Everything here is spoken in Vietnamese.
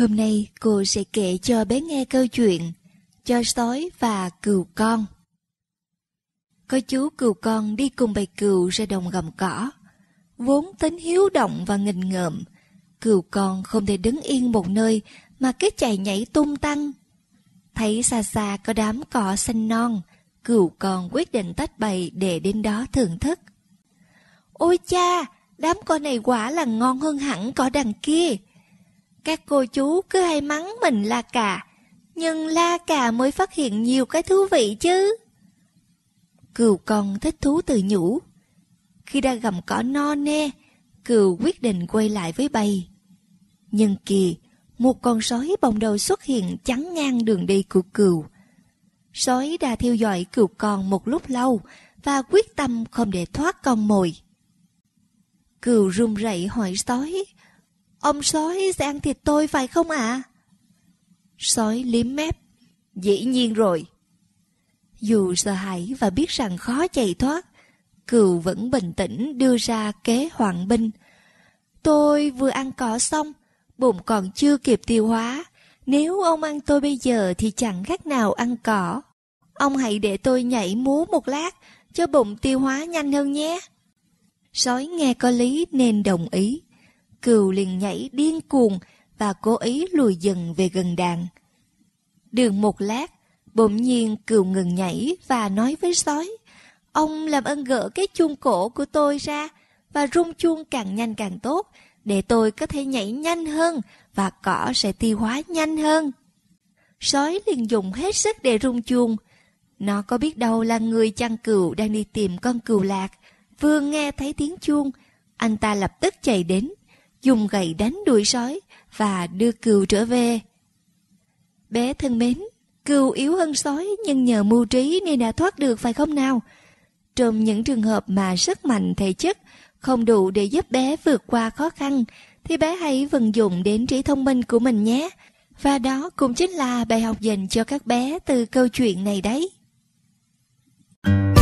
Hôm nay cô sẽ kể cho bé nghe câu chuyện Cho sói và cừu con. Có chú cừu con đi cùng bầy cừu ra đồng gầm cỏ. Vốn tính hiếu động và nghịch ngợm, cừu con không thể đứng yên một nơi mà cứ chạy nhảy tung tăng. Thấy xa xa có đám cỏ xanh non, cừu con quyết định tách bầy để đến đó thưởng thức. Ôi cha, đám cỏ này quả là ngon hơn hẳn cỏ đằng kia. Các cô chú cứ hay mắng mình là cà, nhưng la cà mới phát hiện nhiều cái thú vị chứ. Cừu con thích thú từ nhũ. Khi đã gầm cỏ no nê, cừu quyết định quay lại với bầy. Nhưng kỳ, một con sói bồng đầu xuất hiện chắn ngang đường đi của cừu. Sói đã theo dõi cừu con một lúc lâu và quyết tâm không để thoát con mồi. Cừu run rẩy hỏi sói Ông sói sẽ ăn thịt tôi phải không ạ? À? Sói liếm mép. Dĩ nhiên rồi. Dù sợ hãi và biết rằng khó chạy thoát, cừu vẫn bình tĩnh đưa ra kế hoàng binh. Tôi vừa ăn cỏ xong, bụng còn chưa kịp tiêu hóa. Nếu ông ăn tôi bây giờ thì chẳng khác nào ăn cỏ. Ông hãy để tôi nhảy múa một lát, cho bụng tiêu hóa nhanh hơn nhé. Sói nghe có lý nên đồng ý cừu liền nhảy điên cuồng và cố ý lùi dần về gần đàn. Đường một lát, bỗng nhiên cừu ngừng nhảy và nói với sói, ông làm ơn gỡ cái chuông cổ của tôi ra và rung chuông càng nhanh càng tốt để tôi có thể nhảy nhanh hơn và cỏ sẽ tiêu hóa nhanh hơn. Sói liền dùng hết sức để rung chuông. Nó có biết đâu là người chăn cừu đang đi tìm con cừu lạc. Vừa nghe thấy tiếng chuông, anh ta lập tức chạy đến dùng gậy đánh đuổi sói và đưa cừu trở về. Bé thân mến, cừu yếu hơn sói nhưng nhờ mưu trí nên đã thoát được phải không nào? Trong những trường hợp mà sức mạnh thể chất không đủ để giúp bé vượt qua khó khăn, thì bé hãy vận dụng đến trí thông minh của mình nhé. Và đó cũng chính là bài học dành cho các bé từ câu chuyện này đấy.